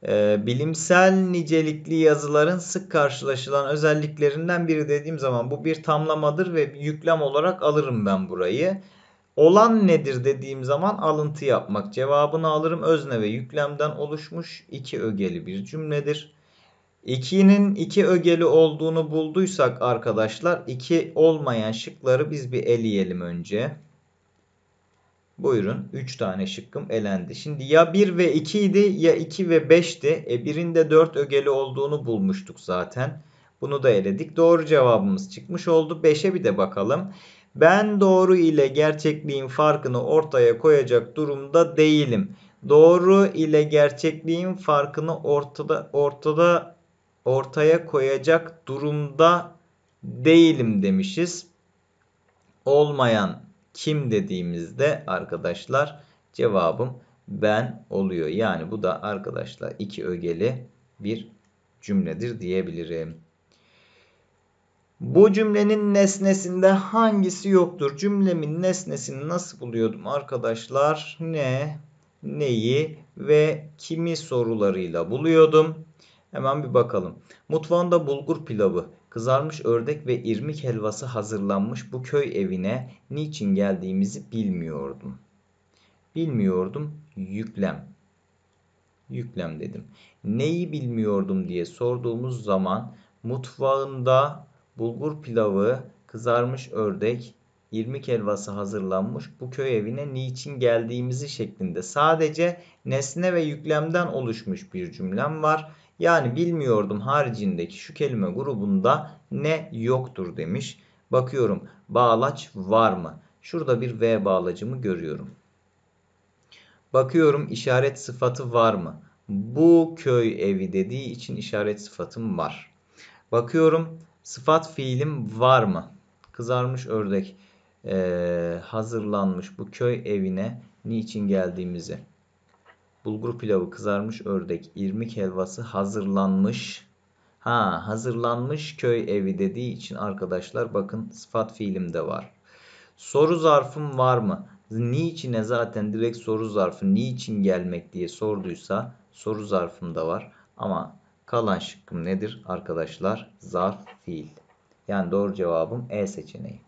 Ee, bilimsel nicelikli yazıların sık karşılaşılan özelliklerinden biri dediğim zaman bu bir tamlamadır ve yüklem olarak alırım ben burayı. Olan nedir dediğim zaman alıntı yapmak. Cevabını alırım özne ve yüklemden oluşmuş iki ögeli bir cümledir. 2'nin iki ögeli olduğunu bulduysak arkadaşlar iki olmayan şıkları biz bir eleyelim önce. Buyurun 3 tane şıkkım elendi. Şimdi ya 1 ve 2 idi ya 2 ve 5'ti. E birinde 4 ögeli olduğunu bulmuştuk zaten. Bunu da eledik. Doğru cevabımız çıkmış oldu. 5'e bir de bakalım. Ben doğru ile gerçekliğin farkını ortaya koyacak durumda değilim. Doğru ile gerçekliğin farkını ortada ortada ortaya koyacak durumda değilim demişiz. Olmayan kim dediğimizde arkadaşlar cevabım ben oluyor. Yani bu da arkadaşlar iki ögeli bir cümledir diyebilirim. Bu cümlenin nesnesinde hangisi yoktur? Cümlemin nesnesini nasıl buluyordum arkadaşlar? Ne, neyi ve kimi sorularıyla buluyordum? Hemen bir bakalım. Mutfağında bulgur pilavı, Kızarmış ördek ve irmik helvası hazırlanmış bu köy evine niçin geldiğimizi bilmiyordum. Bilmiyordum yüklem. Yüklem dedim. Neyi bilmiyordum diye sorduğumuz zaman mutfağında bulgur pilavı, kızarmış ördek, irmik helvası hazırlanmış bu köy evine niçin geldiğimizi şeklinde sadece nesne ve yüklemden oluşmuş bir cümlem var yani bilmiyordum haricindeki şu kelime grubunda ne yoktur demiş. Bakıyorum bağlaç var mı? Şurada bir V bağlacımı görüyorum. Bakıyorum işaret sıfatı var mı? Bu köy evi dediği için işaret sıfatım var. Bakıyorum sıfat fiilim var mı? Kızarmış ördek ee, hazırlanmış bu köy evine niçin geldiğimizi. Bulgur pilavı kızarmış ördek, irmik helvası hazırlanmış. Ha hazırlanmış köy evi dediği için arkadaşlar bakın sıfat fiilimde var. Soru zarfım var mı? Niçin'e zaten direkt soru zarfı niçin gelmek diye sorduysa soru zarfım da var. Ama kalan şıkkım nedir arkadaşlar? Zarf fiil. Yani doğru cevabım E seçeneği.